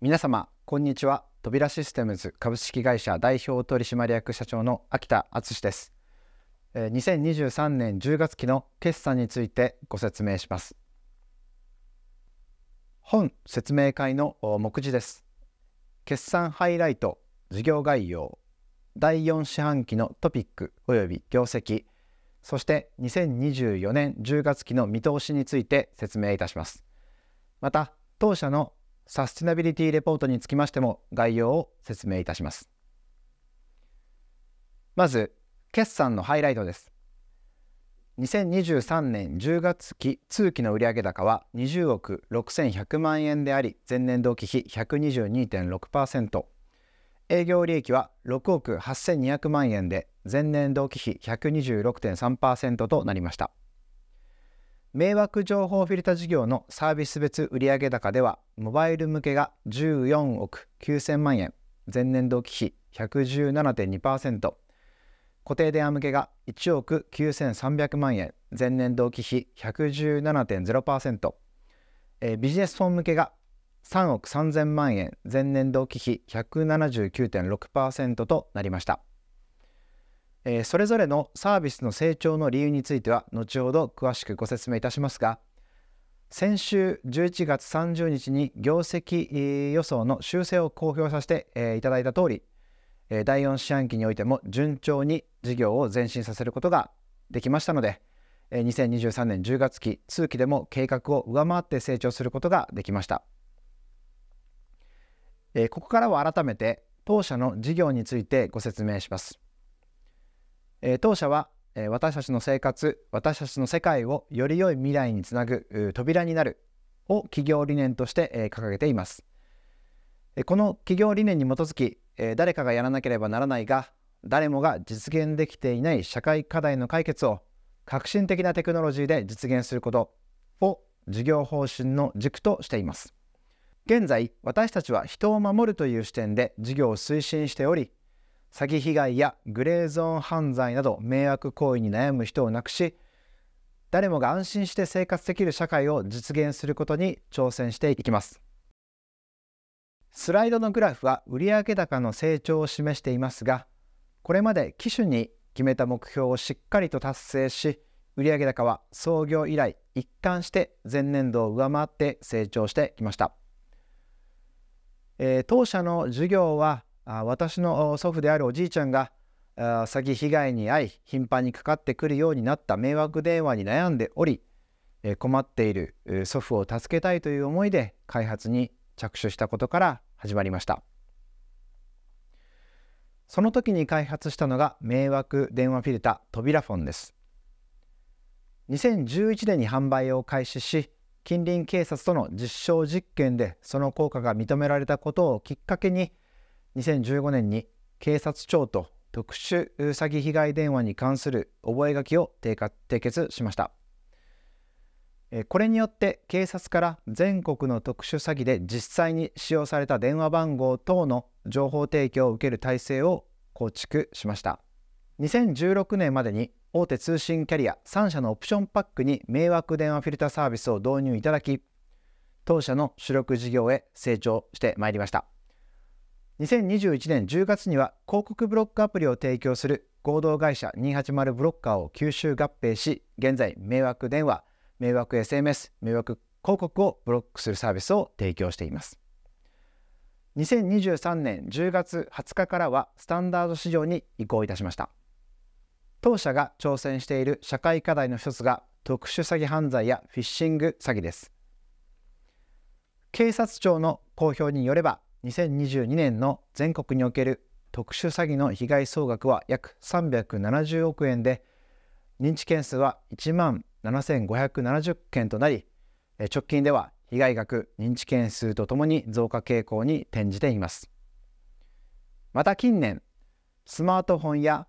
皆様こんにちは扉システムズ株式会社代表取締役社長の秋田敦です2023年10月期の決算についてご説明します本説明会の目次です決算ハイライト事業概要第4四半期のトピックおよび業績そして2024年10月期の見通しについて説明いたします。また、当社のサステナビリティレポートにつきましても概要を説明いたします。まず、決算のハイライトです。2023年10月期通期の売上高は20億6100万円であり、前年同期比122.6%、営業利益は6億8200万円で前年同期比126.3%となりました迷惑情報フィルター事業のサービス別売上高ではモバイル向けが14億9000万円前年同期比117.2%固定電話向けが1億9300万円前年同期比117.0%ビジネスフォン向けが3億3000万円前年同期比179.6%となりました、えー、それぞれのサービスの成長の理由については後ほど詳しくご説明いたしますが先週11月30日に業績予想の修正を公表させていただいた通り第4四半期においても順調に事業を前進させることができましたので2023年10月期通期でも計画を上回って成長することができました。えここからは改めて当社の事業についてご説明します。え当社は、え私たちの生活私たちの世界をより良い未来につなぐ扉になるを企業理念として、え掲げています。この企業理念に基づき、え誰かがやらなければならないが誰もが実現できていない社会課題の解決を革新的なテクノロジーで実現することを事業方針の軸としています。現在私たちは人を守るという視点で事業を推進しており詐欺被害やグレーゾーン犯罪など迷惑行為に悩む人をなくし誰もが安心して生活できる社会を実現することに挑戦していきますスライドのグラフは売上高の成長を示していますがこれまで機種に決めた目標をしっかりと達成し売上高は創業以来一貫して前年度を上回って成長してきましたえー、当社の授業は私の祖父であるおじいちゃんが詐欺被害に遭い頻繁にかかってくるようになった迷惑電話に悩んでおり困っている祖父を助けたいという思いで開発に着手したことから始まりましたその時に開発したのが迷惑電話フィルタ扉フォンです2011年に販売を開始し近隣警察との実証実験でその効果が認められたことをきっかけに2015年に警察庁と特殊詐欺被害電話に関する覚書を締結しましたこれによって警察から全国の特殊詐欺で実際に使用された電話番号等の情報提供を受ける体制を構築しました2016年までに大手通信キャリア3社のオプションパックに迷惑電話フィルターサービスを導入いただき当社の主力事業へ成長してまいりました2021年10月には広告ブロックアプリを提供する合同会社280ブロッカーを吸収合併し現在迷惑電話迷惑 SMS 迷惑広告をブロックするサービスを提供しています2023年10月20日からはスタンダード市場に移行いたしました当社が挑戦している社会課題の一つが特殊詐欺犯罪やフィッシング詐欺です警察庁の公表によれば2022年の全国における特殊詐欺の被害総額は約370億円で認知件数は1万7570件となり直近では被害額認知件数とともに増加傾向に転じていますまた近年スマートフォンや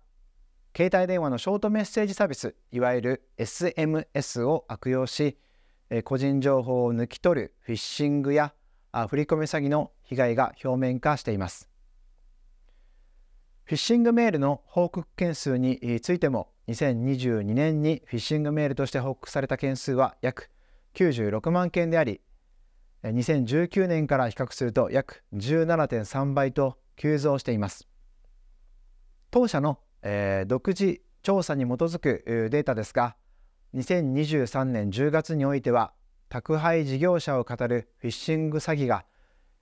携帯電話のショートメッセージサービスいわゆる SMS を悪用し個人情報を抜き取るフィッシングや振込詐欺の被害が表面化していますフィッシングメールの報告件数についても2022年にフィッシングメールとして報告された件数は約96万件であり2019年から比較すると約17.3倍と急増しています当社のえー、独自調査に基づくデータですが2023年10月においては宅配事業者を語るフィッシング詐欺が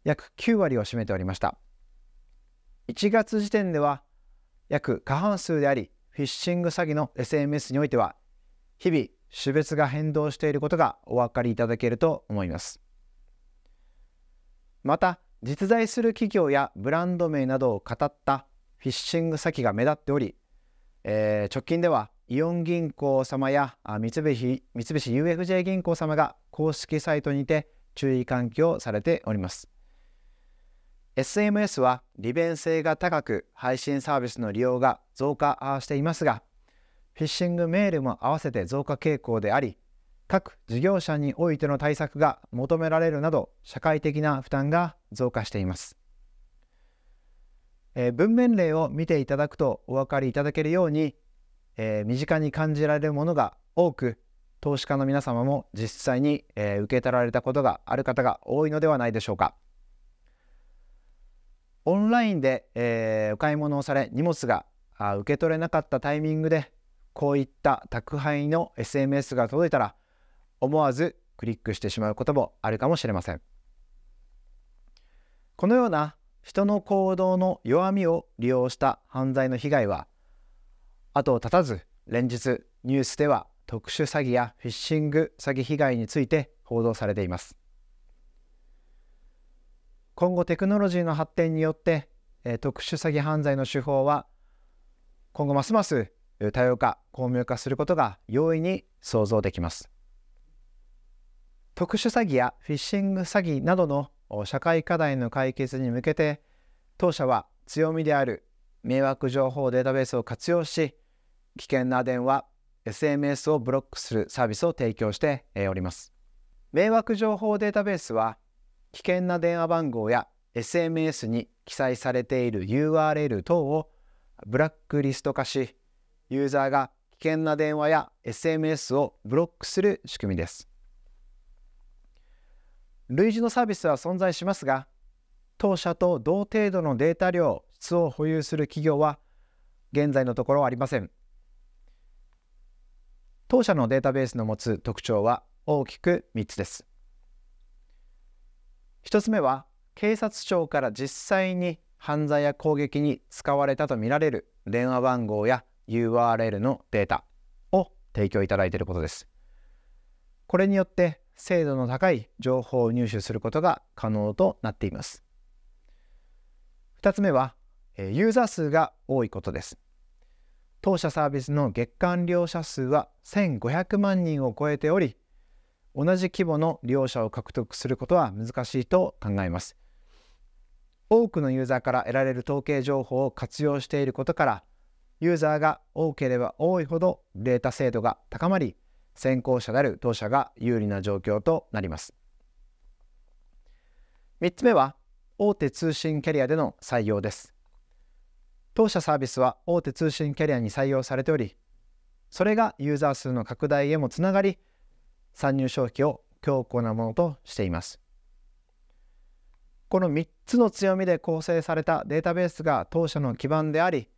約9割を占めておりました1月時点では約過半数でありフィッシング詐欺の SMS においては日々種別が変動していることがお分かりいただけると思いますまた実在する企業やブランド名などを語ったフィッシング詐欺が目立っており、えー、直近ではイオン銀行様や三菱三菱 UFJ 銀行様が公式サイトにて注意喚起をされております。SMS は利便性が高く配信サービスの利用が増加していますがフィッシングメールも合わせて増加傾向であり各事業者においての対策が求められるなど社会的な負担が増加しています。えー、文面例を見ていただくとお分かりいただけるように、えー、身近に感じられるものが多く投資家の皆様も実際に、えー、受け取られたことがある方が多いのではないでしょうか。オンラインで、えー、お買い物をされ荷物があ受け取れなかったタイミングでこういった宅配の SMS が届いたら思わずクリックしてしまうこともあるかもしれません。このような人の行動の弱みを利用した犯罪の被害は後を絶たず連日ニュースでは特殊詐欺やフィッシング詐欺被害について報道されています今後テクノロジーの発展によって特殊詐欺犯罪の手法は今後ますます多様化巧妙化することが容易に想像できます特殊詐欺やフィッシング詐欺などの社会課題の解決に向けて当社は強みである迷惑情報データベースを活用し危険な電話 SMS をブロックするサービスを提供しております迷惑情報データベースは危険な電話番号や SMS に記載されている URL 等をブラックリスト化しユーザーが危険な電話や SMS をブロックする仕組みです類似のサービスは存在しますが当社と同程度のデータ量質を保有する企業は現在のところありません当社のデータベースの持つ特徴は大きく3つです1つ目は警察庁から実際に犯罪や攻撃に使われたとみられる電話番号や URL のデータを提供いただいていることですこれによって精度の高い情報を入手することが可能となっています。2つ目は、ユーザー数が多いことです。当社サービスの月間利用者数は1500万人を超えており、同じ規模の利用者を獲得することは難しいと考えます。多くのユーザーから得られる統計情報を活用していることから、ユーザーが多ければ多いほどデータ精度が高まり、先行者である当社が有利な状況となります。3つ目は大手通信キャリアでの採用です。当社サービスは大手通信キャリアに採用されており、それがユーザー数の拡大へもつながり、参入消費を強固なものとしています。この3つの強みで構成されたデータベースが当社の基盤であり、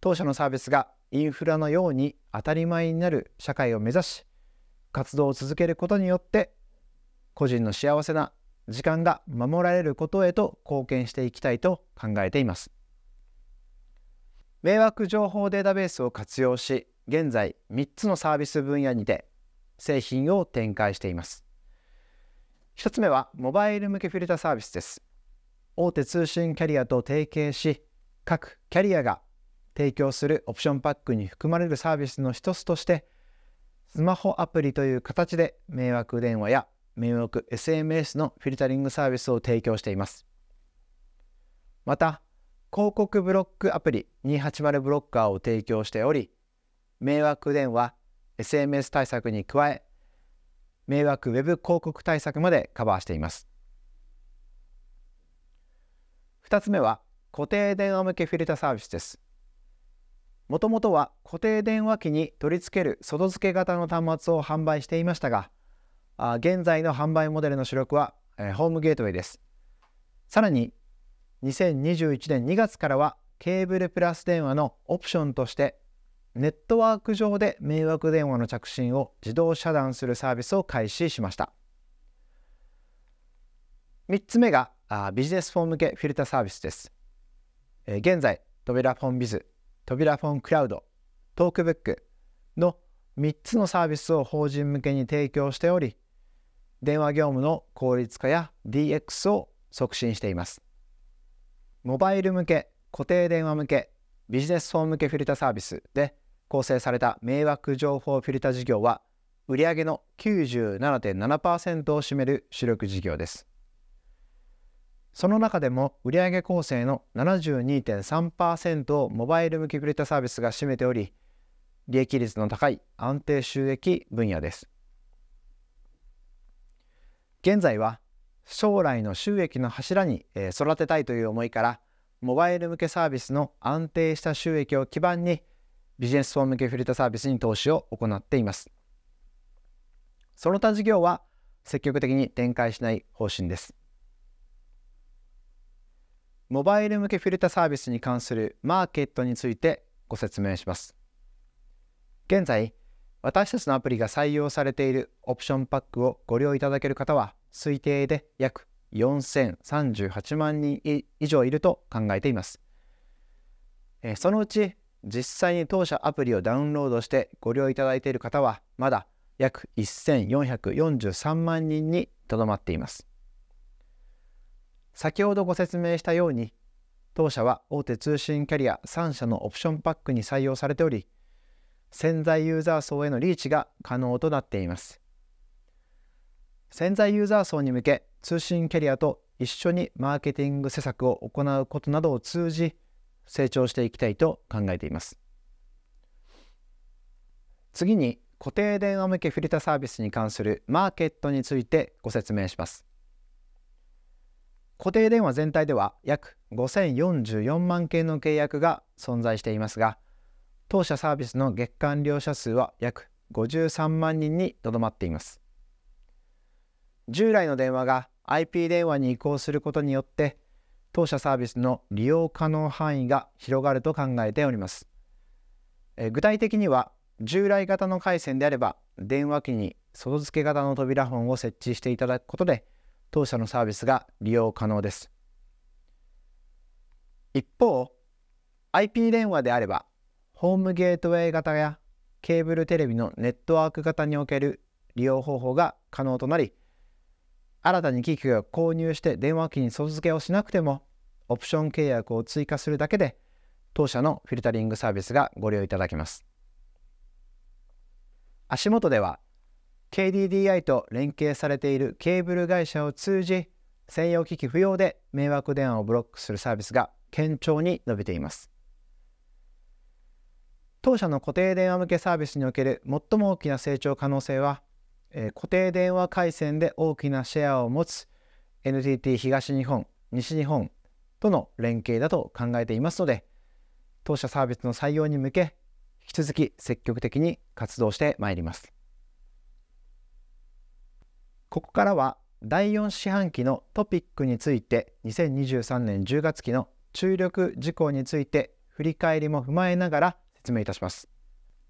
当社のサービスがインフラのように当たり前になる社会を目指し、活動を続けることによって個人の幸せな時間が守られることへと貢献していきたいと考えています。迷惑情報データベースを活用し現在3つのサービス分野にて製品を展開しています。1つ目はモバイル向けフィルターサービスです。大手通信キャリアと提携し各キャリアが提供するオプションパックに含まれるサービスの一つとしてスマホアプリという形で迷惑電話や迷惑 SMS のフィルタリングサービスを提供しています。また、広告ブロックアプリ280ブロッカーを提供しており、迷惑電話、SMS 対策に加え、迷惑ウェブ広告対策までカバーしています。2つ目は、固定電話向けフィルタサービスです。もともとは固定電話機に取り付ける外付け型の端末を販売していましたが、現在の販売モデルの主力は、えホームゲートウェイです。さらに、2021年2月からはケーブルプラス電話のオプションとしてネットワーク上で迷惑電話の着信を自動遮断するサービスを開始しました3つ目があビジネスフォン向けフィルターサービスです、え現在ドラフォンビズ扉フォンクラウド、トークブックの3つのサービスを法人向けに提供しており、電話業務の効率化や DX を促進しています。モバイル向け、固定電話向け、ビジネスフォン向けフィルタサービスで構成された迷惑情報フィルタ事業は売上の97.7%を占める主力事業です。その中でも売上構成の72.3%をモバイル向けクレタサービスが占めており利益率の高い安定収益分野です現在は将来の収益の柱に育てたいという思いからモバイル向けサービスの安定した収益を基盤にビジネスフォン向けフィルタサービスに投資を行っていますその他事業は積極的に展開しない方針ですモバイル向けフィルタサービスに関するマーケットについてご説明します。現在、私たちのアプリが採用されているオプションパックをご利用いただける方は、推定で約4038万人以上いると考えています。そのうち、実際に当社アプリをダウンロードしてご利用いただいている方は、まだ約1443万人にとどまっています。先ほどご説明したように当社は大手通信キャリア3社のオプションパックに採用されており潜在ユーザー層へのリーチが可能となっています潜在ユーザー層に向け通信キャリアと一緒にマーケティング施策を行うことなどを通じ成長していきたいと考えています次に固定電話向けフィルタサービスに関するマーケットについてご説明します固定電話全体では約5044万件の契約が存在していますが当社サービスの月間利用者数は約53万人にとどまっています従来の電話が IP 電話に移行することによって当社サービスの利用可能範囲が広がると考えております具体的には従来型の回線であれば電話機に外付け型の扉本を設置していただくことで当社のサービスが利用可能です。一方、IP 電話であれば、ホームゲートウェイ型やケーブルテレビのネットワーク型における利用方法が可能となり、新たに機器を購入して電話機に外付けをしなくても、オプション契約を追加するだけで、当社のフィルタリングサービスがご利用いただけます。足元では KDDI と連携されているケーブル会社を通じ専用機器不要で迷惑電話をブロックするサービスが堅調に伸びています当社の固定電話向けサービスにおける最も大きな成長可能性は、えー、固定電話回線で大きなシェアを持つ NTT 東日本西日本との連携だと考えていますので当社サービスの採用に向け引き続き積極的に活動してまいります。ここからは第4四半期のトピックについて2023年10月期の注力事項について振り返りも踏まえながら説明いたします。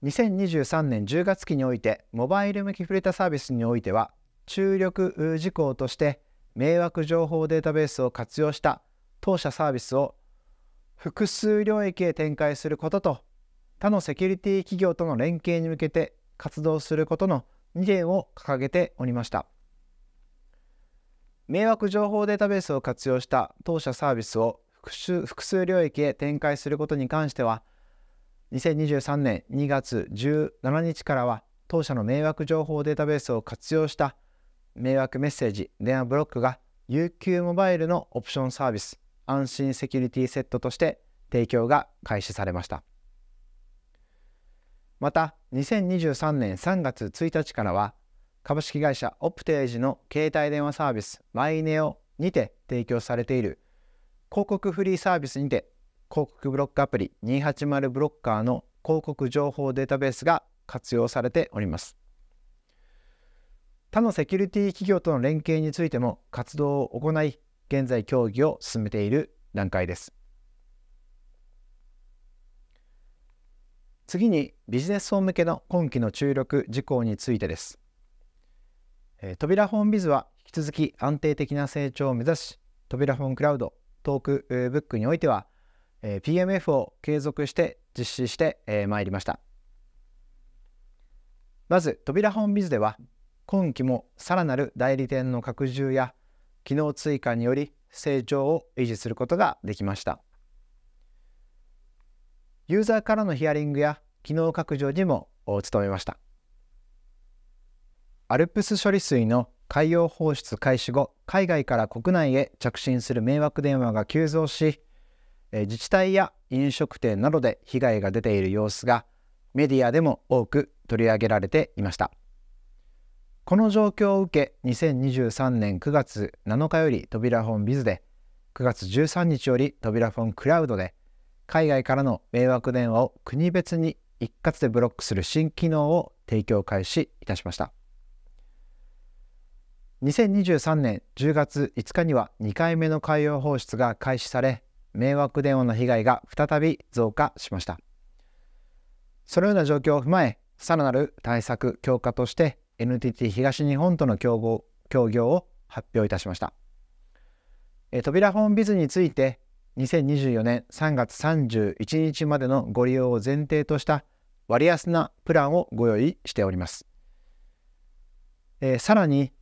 2023年10月期においてモバイル向きフレタサービスにおいては注力事項として迷惑情報データベースを活用した当社サービスを複数領域へ展開することと他のセキュリティ企業との連携に向けて活動することの2点を掲げておりました。迷惑情報データベースを活用した当社サービスを複数領域へ展開することに関しては2023年2月17日からは当社の迷惑情報データベースを活用した迷惑メッセージ電話ブロックが UQ モバイルのオプションサービス安心セキュリティセットとして提供が開始されましたまた2023年3月1日からは株式会社オプテージの携帯電話サービスマイネオにて提供されている広告フリーサービスにて広告ブロックアプリ280ブロッカーの広告情報データベースが活用されております他のセキュリティ企業との連携についても活動を行い現在協議を進めている段階です次にビジネス層向けの今期の注力事項についてですえー、扉本ビズは引き続き安定的な成長を目指し、扉本クラウド、トークブックにおいては、えー、PMF を継続して実施してまい、えりました。まず、扉本ビズでは、今期もさらなる代理店の拡充や機能追加により成長を維持することができました。ユーザーからのヒアリングや機能拡張にも努めました。アルプス処理水の海洋放出開始後海外から国内へ着信する迷惑電話が急増し自治体や飲食店などで被害が出ている様子がメディアでも多く取り上げられていましたこの状況を受け2023年9月7日より扉本ビズで9月13日より扉本クラウドで海外からの迷惑電話を国別に一括でブロックする新機能を提供開始いたしました2023年10月5日には2回目の海洋放出が開始され迷惑電話の被害が再び増加しましたそのような状況を踏まえさらなる対策強化として NTT 東日本との協協業を発表いたしましたえ扉本ビズについて2024年3月31日までのご利用を前提とした割安なプランをご用意しております、えさらに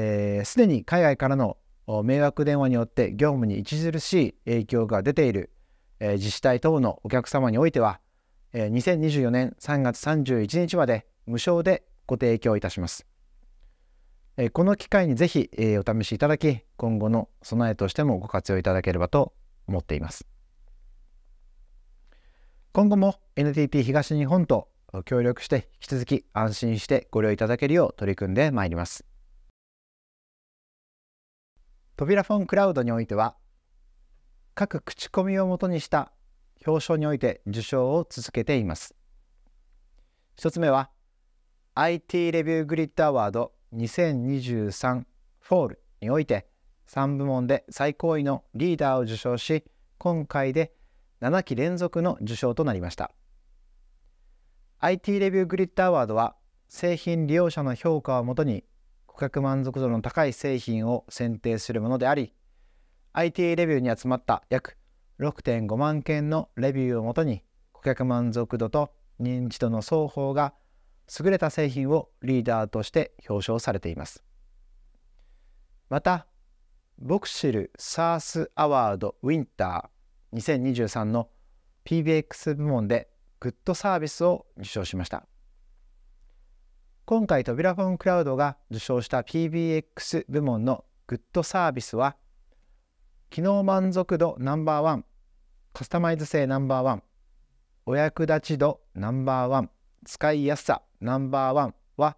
えー、すでに海外からの迷惑電話によって業務に著しい影響が出ている、えー、自治体等のお客様においては、えー、2024年3月31日まで無償でご提供いたします。えー、この機会にぜひ、えー、お試しいただき、今後の備えとしてもご活用いただければと思っています。今後も NTT 東日本と協力して引き続き安心してご利用いただけるよう取り組んでまいります。扉フォンクラウドにおいては各口コミをもとにした表彰において受賞を続けています。1つ目は IT レビューグリッドアワード2023フォールにおいて3部門で最高位のリーダーを受賞し今回で7期連続の受賞となりました IT レビューグリッドアワードは製品利用者の評価をもとに顧客満足度の高い製品を選定するものであり IT レビューに集まった約6.5万件のレビューをもとに顧客満足度と認知度の双方が優れた製品をリーダーとして表彰されています。また、ボクシルサース・アワードウィンター2023の PBX 部門でグッドサービスを受賞しました。今回トビラフォンクラウドが受賞した PBX 部門のグッドサービスは機能満足度ナンバーワンカスタマイズ性ナンバーワンお役立ち度ナンバーワン使いやすさナンバーワンは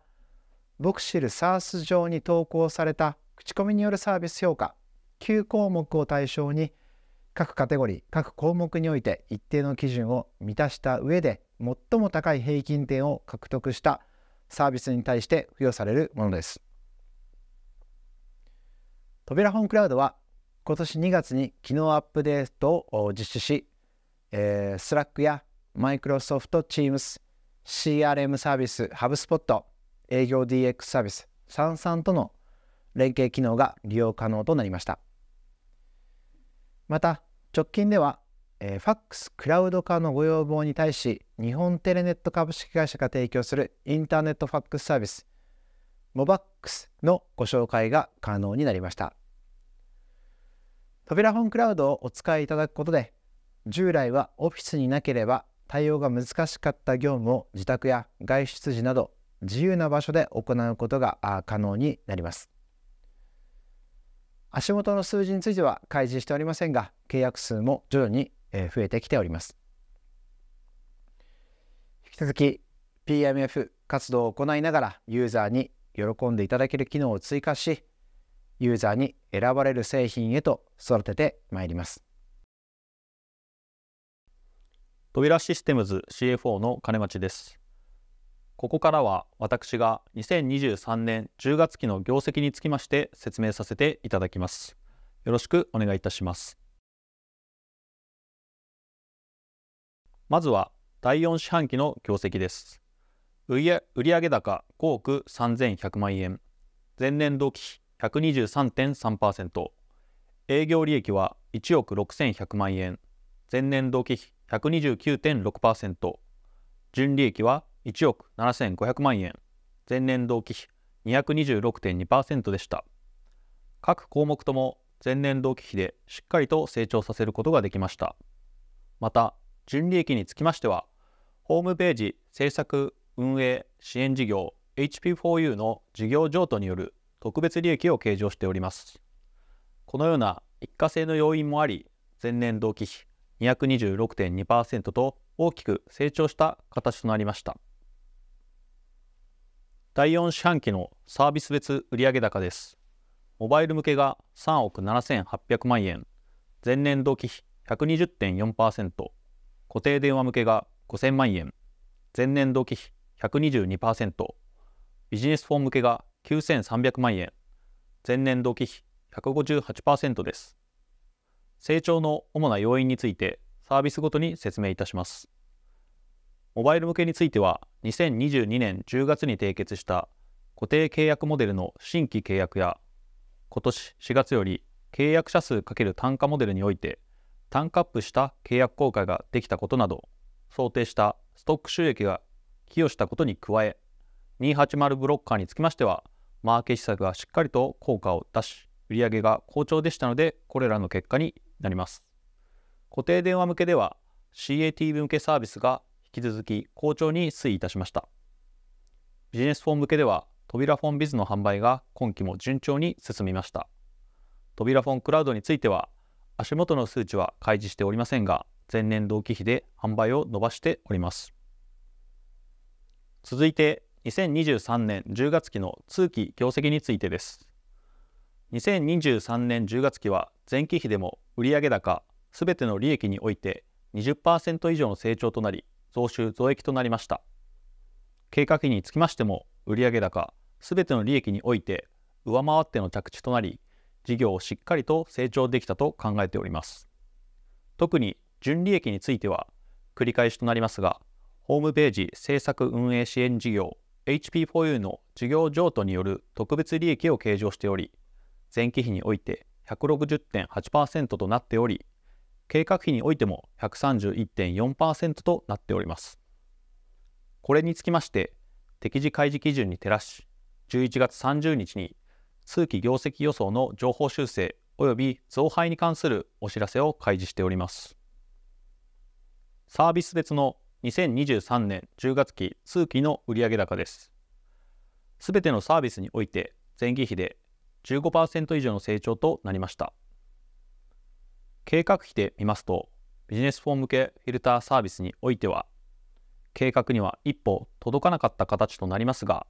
ボクシルサ a ス s 上に投稿された口コミによるサービス評価9項目を対象に各カテゴリー各項目において一定の基準を満たした上で最も高い平均点を獲得したサービスに対して付与されるものです。扉本クラウドは今年2月に機能アップデートを実施し、えー、Slack や Microsoft Teams、CRM サービス、HubSpot、営業 DX サービス、サンサンとの連携機能が利用可能となりました。また、直近ではえー、ファックスクラウド化のご要望に対し日本テレネット株式会社が提供するインターネットファックスサービスモバックスのご紹介が可能になりました扉本クラウドをお使いいただくことで従来はオフィスになければ対応が難しかった業務を自宅や外出時など自由な場所で行うことが可能になります足元の数字については開示しておりませんが契約数も徐々にえー、増えてきております。引き続き PMF 活動を行いながらユーザーに喜んでいただける機能を追加しユーザーに選ばれる製品へと育ててまいります。扉システムズ CFO の金町です。ここからは私が2023年10月期の業績につきまして説明させていただきます。よろしくお願いいたします。まずは第4四半期の業績です。売上高5億3100万円、前年同期比123.3%、営業利益は1億6100万円、前年同期比129.6%、純利益は1億7500万円、前年同期比226.2%でした。各項目とも前年同期比でしっかりと成長させることができました。また、純利益につきましては、ホームページ制作運営支援事業 HP4U の事業譲渡による特別利益を計上しております。このような一過性の要因もあり、前年同期比226.2%と大きく成長した形となりました。第4四半期のサービス別売上高です。モバイル向けが3億7800万円、前年同期比120.4%、固定電話向けが5000万円、前年同期比122%、ビジネスフォン向けが9300万円、前年同期比158%です。成長の主な要因についてサービスごとに説明いたします。モバイル向けについては2022年10月に締結した固定契約モデルの新規契約や今年4月より契約者数×単価モデルにおいてタンクアップした契約更改ができたことなど想定したストック収益が寄与したことに加え280ブロッカーにつきましてはマーケ施策がしっかりと効果を出し売上が好調でしたのでこれらの結果になります固定電話向けでは CATV 向けサービスが引き続き好調に推移いたしましたビジネスフォン向けでは扉フォンビズの販売が今期も順調に進みました扉フォンクラウドについては足元の数値は開示しておりませんが、前年同期比で販売を伸ばしております。続いて、2023年10月期の通期業績についてです。2023年10月期は前期比でも売上高すべての利益において20%以上の成長となり増収増益となりました計画費につきましても売上高すべての利益において上回っての着地となり事業をしっかりと成長できたと考えております。特に純利益については繰り返しとなりますが、ホームページ制作運営支援事業 HP4U の事業譲渡による特別利益を計上しており、前期比において160.8%となっており、計画費においても131.4%となっております。これにつきまして、適時開示基準に照らし、11月30日に通期業績予想の情報修正及び増配に関するお知らせを開示しております。サービス別の2023年10月期通期の売上高です。すべてのサービスにおいて前期比で15%以上の成長となりました。計画費で見ますと、ビジネスフォーム向けフィルターサービスにおいては、計画には一歩届かなかった形となりますが、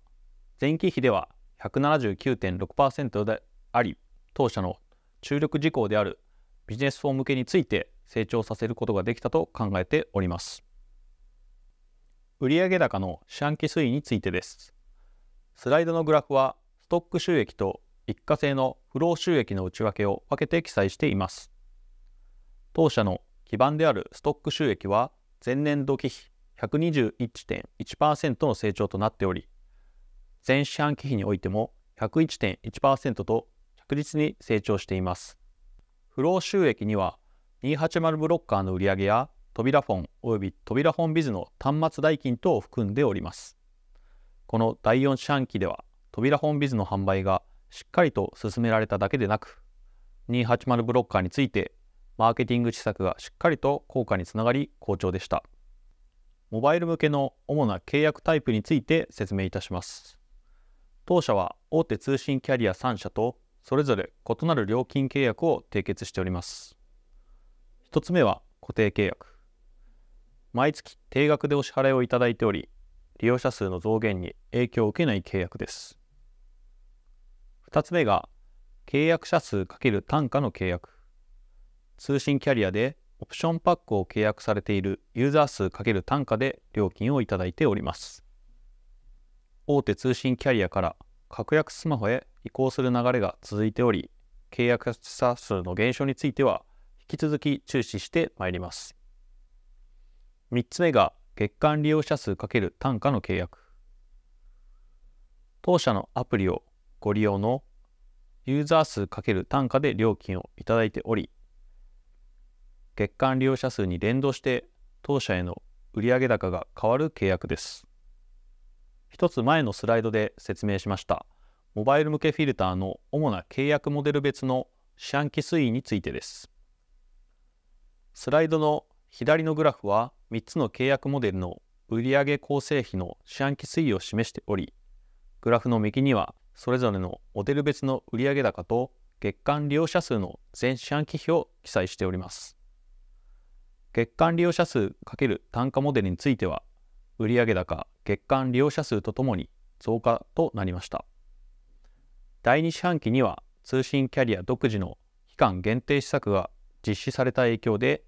前期比では179.6%であり当社の注力事項であるビジネスフォー向けについて成長させることができたと考えております売上高の四半期推移についてですスライドのグラフはストック収益と一過性の不労収益の内訳を分けて記載しています当社の基盤であるストック収益は前年度期比121.1%の成長となっており前四半期比においても101.1%と着実に成長しています。不労収益には280ブロッカーの売上や扉フォンおよび扉フォンビズの端末代金等を含んでおります。この第四四半期では扉フォンビズの販売がしっかりと進められただけでなく280ブロッカーについてマーケティング施策がしっかりと効果につながり好調でした。モバイル向けの主な契約タイプについて説明いたします。当社は大手通信キャリア3社とそれぞれ異なる料金契約を締結しております。1つ目は固定契約。毎月定額でお支払いをいただいており、利用者数の増減に影響を受けない契約です。2つ目が契約者数×単価の契約。通信キャリアでオプションパックを契約されているユーザー数×単価で料金をいただいております。大手通信キャリアから確約スマホへ移行する流れが続いており、契約者数の減少については引き続き注視してまいります。3つ目が月間利用者数×単価の契約。当社のアプリをご利用のユーザー数×単価で料金をいただいており、月間利用者数に連動して当社への売上高が変わる契約です。一つ前のスライドで説明しましたモバイル向けフィルターの主な契約モデル別の四半期推移についてですスライドの左のグラフは3つの契約モデルの売上構成比の四半期推移を示しておりグラフの右にはそれぞれのモデル別の売上高と月間利用者数の全四半期比を記載しております月間利用者数×単価モデルについては売上高月間利用者数とともに増加となりました。第2四半期には通信キャリア独自の期間限定施策が実施された影響で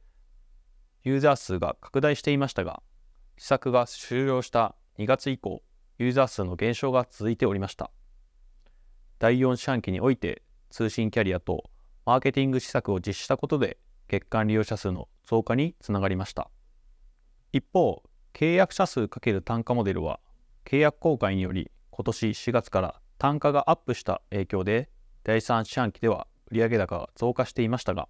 ユーザー数が拡大していましたが施策が終了した2月以降ユーザー数の減少が続いておりました第4四半期において通信キャリアとマーケティング施策を実施したことで月間利用者数の増加につながりました一方契約者数×単価モデルは契約更改により今年4月から単価がアップした影響で第3四半期では売上高が増加していましたが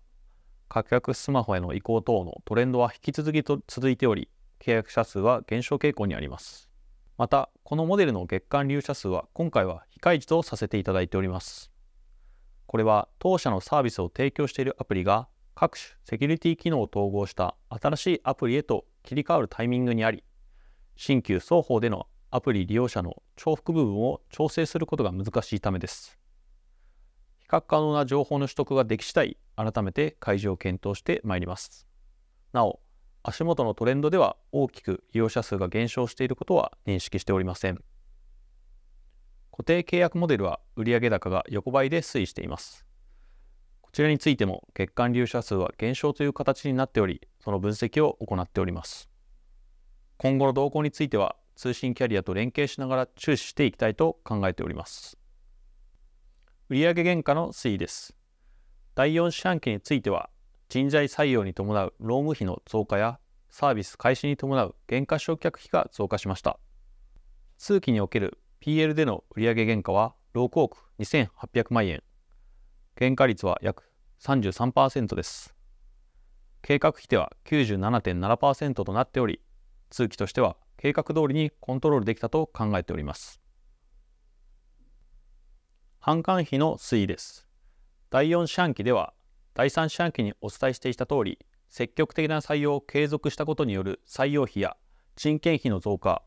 価格スマホへの移行等のトレンドは引き続きと続いており契約者数は減少傾向にありますまたこのモデルの月間利用者数は今回は非開示とさせていただいておりますこれは当社のサービスを提供しているアプリが各種セキュリティ機能を統合した新しいアプリへと切り替わるタイミングにあり新旧双方でのアプリ利用者の重複部分を調整することが難しいためです比較可能な情報の取得ができ次第改めて開示を検討してまいりますなお足元のトレンドでは大きく利用者数が減少していることは認識しておりません固定契約モデルは売上高が横ばいで推移していますちらについても血管流射数は減少という形になっており、その分析を行っております。今後の動向については、通信キャリアと連携しながら注視していきたいと考えております。売上原価の推移です。第4四半期については、人材採用に伴う労務費の増加や、サービス開始に伴う減価償却費が増加しました。通期における PL での売上原価は6億2800万円、喧価率は約33%です。計画費では97.7%となっており、通期としては計画通りにコントロールできたと考えております。販管費の推移です。第4四半期では、第3四半期にお伝えしていた通り、積極的な採用を継続したことによる採用費や人件費の増加、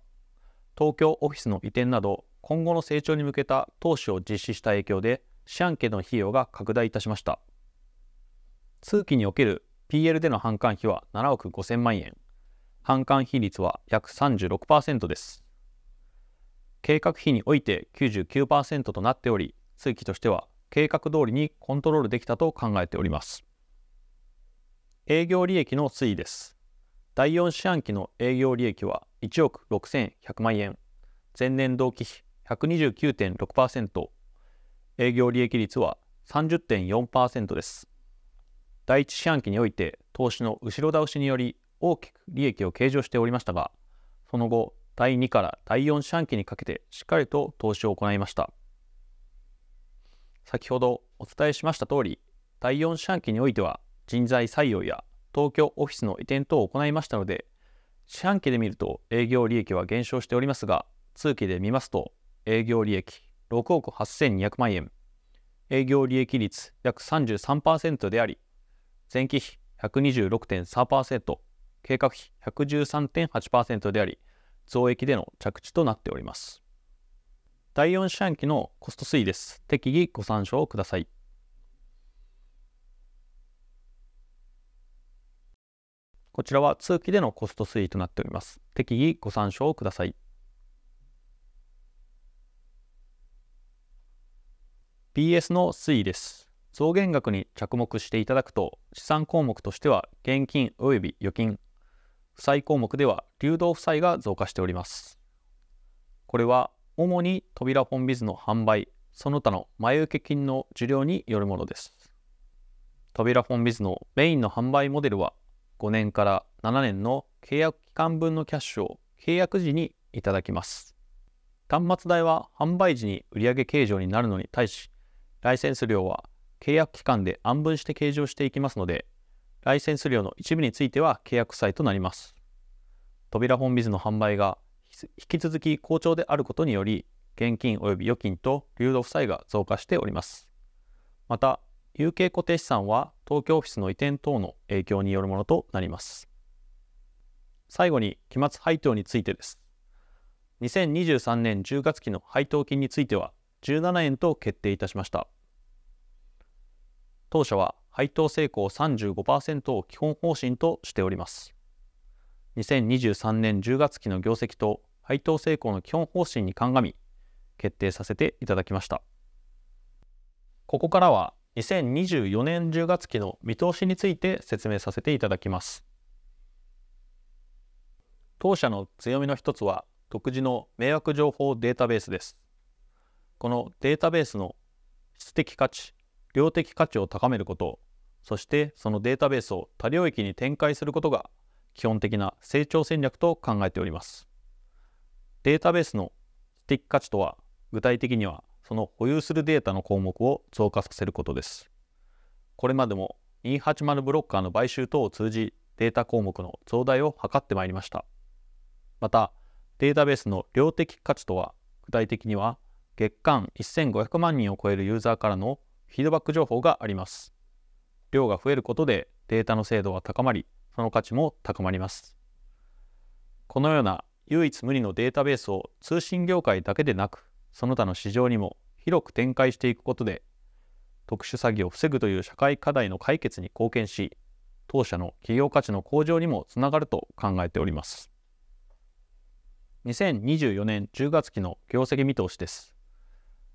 東京オフィスの移転など今後の成長に向けた投資を実施した影響でシャンケの費用が拡大いたしました通期における PL での販管費は7億5000万円販管比率は約36%です計画費において99%となっており通期としては計画通りにコントロールできたと考えております営業利益の推移です第4四半期の営業利益は1億6100万円前年同期比129.6%営業利益率は30.4%です。第一四半期において投資の後ろ倒しにより大きく利益を計上しておりましたが、その後、第2から第4四半期にかけてしっかりと投資を行いました。先ほどお伝えしました通り、第4四半期においては人材採用や東京オフィスの移転等を行いましたので、四半期で見ると営業利益は減少しておりますが、通期で見ますと営業利益、6億8200万円営業利益率約33%であり前期比126.3%計画比113.8%であり増益での着地となっております第4四半期のコスト推移です適宜ご参照くださいこちらは通期でのコスト推移となっております適宜ご参照ください PS の推移です。増減額に着目していただくと、資産項目としては現金及び預金、負債項目では流動負債が増加しております。これは主に扉本ビズの販売、その他の前受け金の受領によるものです。扉本ビズのメインの販売モデルは5年から7年の契約期間分のキャッシュを契約時にいただきます。端末代は販売時に売上計上になるのに対し、ライセンス料は契約期間で安分して計上していきますので、ライセンス料の一部については契約債となります。扉本ビズの販売が引き続き好調であることにより、現金及び預金と流動負債が増加しております。また、有形固定資産は東京オフィスの移転等の影響によるものとなります。最後に期末配当についてです。2023年10月期の配当金については17円と決定いたしました。当社は配当成功35%を基本方針としております。2023年10月期の業績と配当成功の基本方針に鑑み、決定させていただきました。ここからは2024年10月期の見通しについて説明させていただきます。当社の強みの一つは独自の迷惑情報データベースです。このデータベースの質的価値、量的価値を高めることそしてそのデータベースを多領域に展開することが基本的な成長戦略と考えております。データベースのスティック価値とは具体的にはその保有するデータの項目を増加させることです。これまでも E80 ブロッカーの買収等を通じデータ項目の増大を図ってまいりました。またデータベースの量的価値とは具体的には月間1500万人を超えるユーザーからのフィードバック情報があります。量が増えることでデータの精度は高まり、その価値も高まります。このような唯一無二のデータベースを通信業界だけでなく、その他の市場にも広く展開していくことで、特殊詐欺を防ぐという社会課題の解決に貢献し、当社の企業価値の向上にもつながると考えております。2024年10月期の業績見通しです。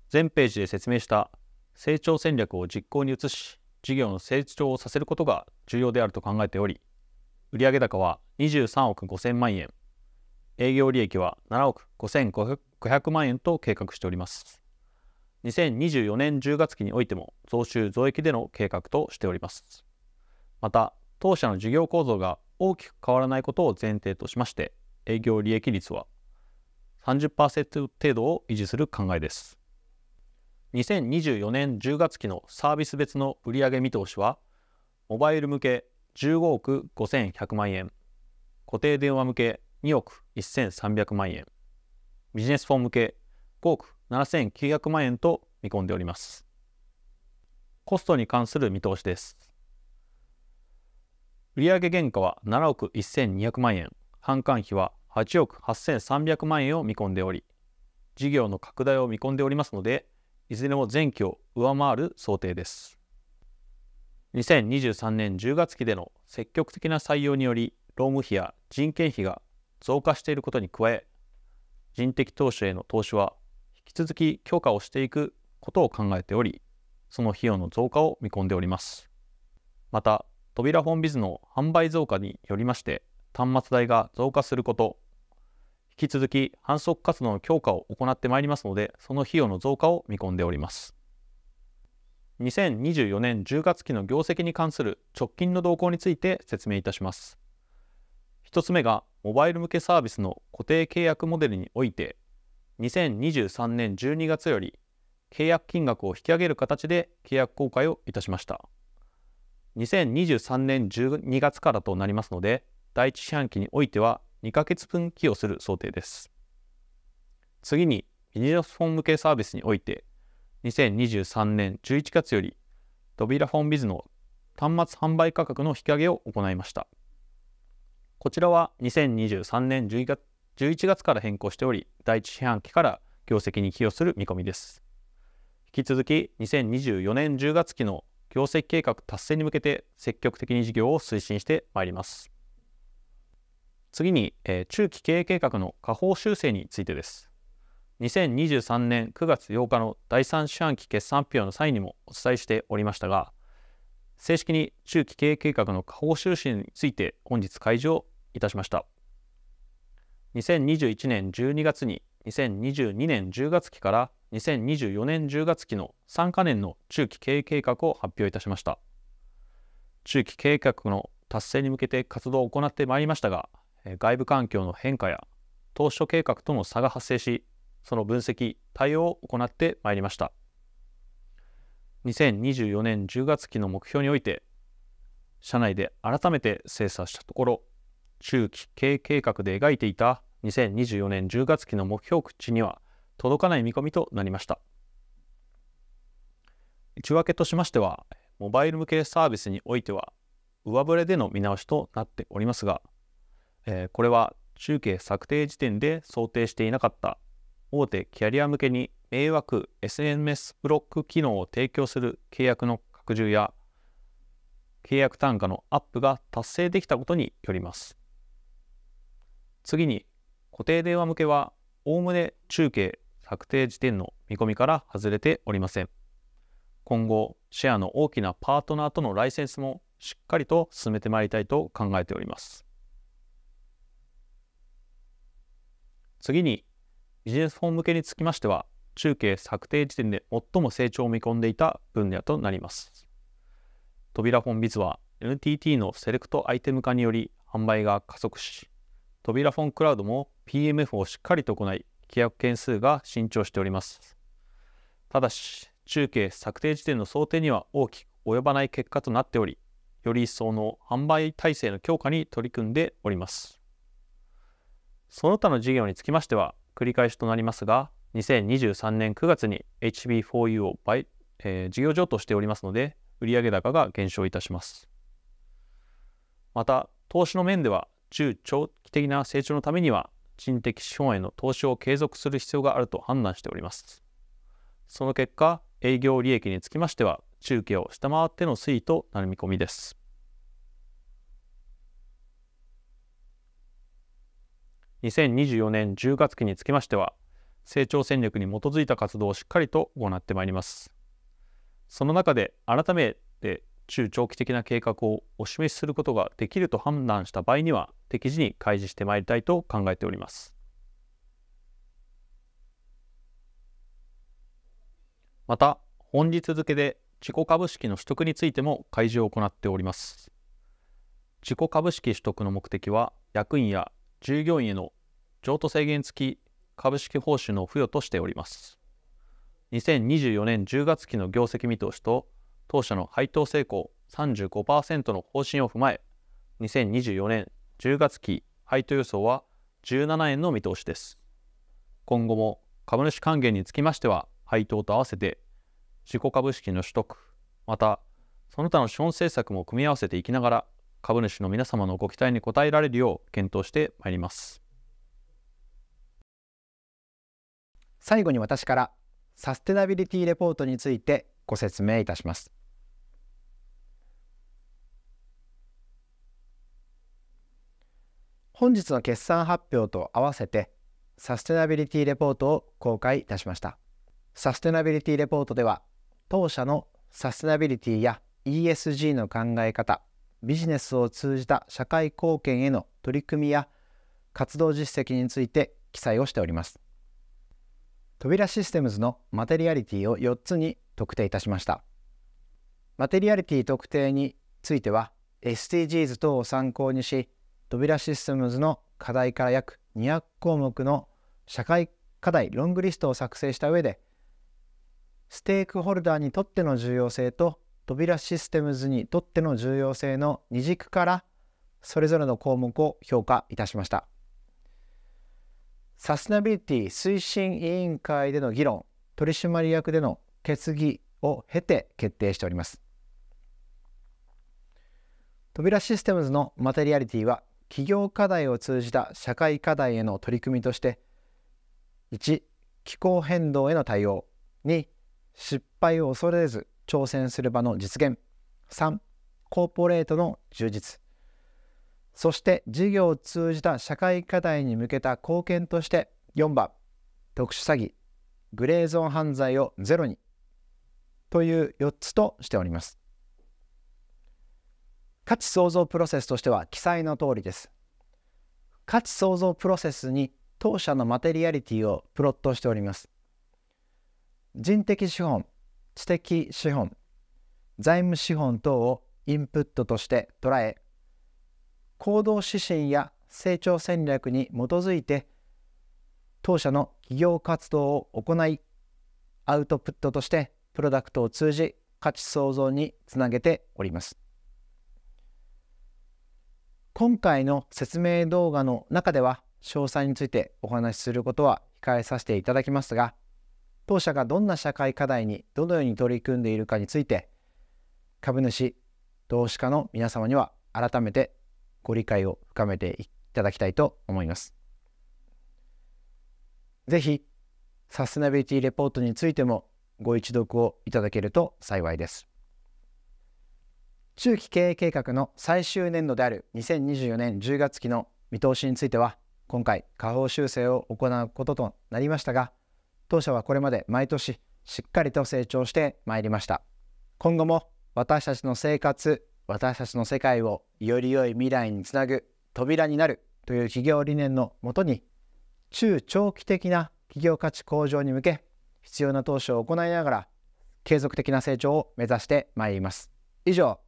全ページで説明した成長戦略を実行に移し事業の成長をさせることが重要であると考えており売上高は23億5000万円営業利益は7億5500万円と計画しております2024年10月期においても増収増益での計画としておりますまた当社の事業構造が大きく変わらないことを前提としまして営業利益率は30%程度を維持する考えです2024年10月期のサービス別の売上見通しはモバイル向け15億5100万円固定電話向け2億1300万円ビジネスフォン向け5億7900万円と見込んでおりますコストに関する見通しです売上原価は7億1200万円販管費は8億8300万円を見込んでおり事業の拡大を見込んでおりますのでいずれも前期を上回る想定です。2023年10月期での積極的な採用により労務費や人件費が増加していることに加え人的投資への投資は引き続き強化をしていくことを考えておりその費用の増加を見込んでおりますまた扉本ビズの販売増加によりまして端末代が増加すること引き続き繁殖活動の強化を行ってまいりますので、その費用の増加を見込んでおります。2024年10月期の業績に関する直近の動向について説明いたします。1つ目がモバイル向けサービスの固定契約モデルにおいて、2023年12月より契約金額を引き上げる形で契約公開をいたしました。2023年12月からとなりますので、第1四半期においては2ヶ月分寄与する想定です。次にビジネスフォン向けサービスにおいて2023年11月よりドビラフォンビズの端末販売価格の引き上げを行いました。こちらは2023年11月 ,11 月から変更しており第1四半期から業績に寄与する見込みです。引き続き2024年10月期の業績計画達成に向けて積極的に事業を推進してまいります。次に、えー、中期経営計画の下方修正についてです。2023年9月8日の第三四半期決算表の際にもお伝えしておりましたが、正式に中期経営計画の下方修正について本日開示をいたしました。2021年12月に2022年10月期から2024年10月期の3カ年の中期経営計画を発表いたしました。中期経営計画の達成に向けて活動を行ってまいりましたが、外部環境の変化や当初計画との差が発生しその分析対応を行ってまいりました2024年10月期の目標において社内で改めて精査したところ中期経営計画で描いていた2024年10月期の目標口には届かない見込みとなりました内訳としましてはモバイル向けサービスにおいては上振れでの見直しとなっておりますがえこれは中継策定時点で想定していなかった大手キャリア向けに迷惑 s n s ブロック機能を提供する契約の拡充や契約単価のアップが達成できたことによります次に固定電話向けはおおむね中継策定時点の見込みから外れておりません今後シェアの大きなパートナーとのライセンスもしっかりと進めてまいりたいと考えております次に、ビジネスフォン向けにつきましては、中継策定時点で最も成長を見込んでいた分野となります。扉フォンビズは NTT のセレクトアイテム化により販売が加速し、扉フォンクラウドも PMF をしっかりと行い、規約件数が伸長しております。ただし、中継策定時点の想定には大きく及ばない結果となっており、より一層の販売体制の強化に取り組んでおります。その他の事業につきましては繰り返しとなりますが2023年9月に HB4U を倍、えー、事業譲渡しておりますので売上高が減少いたしますまた投資の面では中長期的な成長のためには人的資本への投資を継続する必要があると判断しておりますその結果営業利益につきましては中継を下回っての推移となる見込みです2024年10月期につきましては、成長戦略に基づいた活動をしっかりと行ってまいります。その中で改めて中長期的な計画をお示しすることができると判断した場合には適時に開示してまいりたいと考えております。また本日付で自己株式の取得についても開示を行っております。自己株式取得の目的は役員や従業員への譲渡制限付き株式報酬の付与としております。2024年10月期の業績見通しと当社の配当成功35%の方針を踏まえ2024年10月期配当予想は17円の見通しです。今後も株主還元につきましては配当と合わせて自己株式の取得またその他の資本政策も組み合わせていきながら株主の皆様のご期待に応えられるよう検討してまいります最後に私からサステナビリティレポートについてご説明いたします本日の決算発表と合わせてサステナビリティレポートを公開いたしましたサステナビリティレポートでは当社のサステナビリティや ESG の考え方ビジネスを通じた社会貢献への取り組みや活動実績について記載をしております。扉システムズのマテリアリティを4つに特定いたしました。マテリアリティ特定については SDGs 等を参考にし扉システムズの課題から約200項目の社会課題ロングリストを作成した上でステークホルダーにとっての重要性と扉システムズにとっての重要性の二軸からそれぞれの項目を評価いたしました。サステナビリティ推進委員会での議論、取締役での決議を経て決定しております。扉システムズのマテリアリティは企業課題を通じた社会課題への取り組みとして1気候変動への対応2失敗を恐れず挑戦する場の実現3コーポレートの充実そして事業を通じた社会課題に向けた貢献として4番特殊詐欺グレーゾーン犯罪をゼロにという4つとしております価値創造プロセスとしては記載の通りです価値創造プロセスに当社のマテリアリティをプロットしております人的資本知的資本財務資本等をインプットとして捉え行動指針や成長戦略に基づいて当社の企業活動を行いアウトプットとしてプロダクトを通じ価値創造につなげております今回の説明動画の中では詳細についてお話しすることは控えさせていただきますが当社がどんな社会課題にどのように取り組んでいるかについて株主投資家の皆様には改めてご理解を深めていただきたいと思います。ぜひサステナビリティレポートについてもご一読をいただけると幸いです。中期経営計画の最終年度である2024年10月期の見通しについては今回下方修正を行うこととなりましたが当社はこれまで毎年しっかりと成長してまいりました。今後も私たちの生活、私たちの世界をより良い未来につなぐ扉になるという企業理念のもとに、中長期的な企業価値向上に向け、必要な投資を行いながら、継続的な成長を目指してまいります。以上、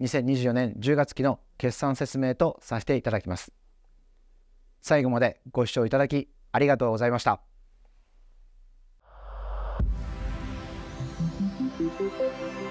2024年10月期の決算説明とさせていただきます。最後までご視聴いただきありがとうございました。Thank you.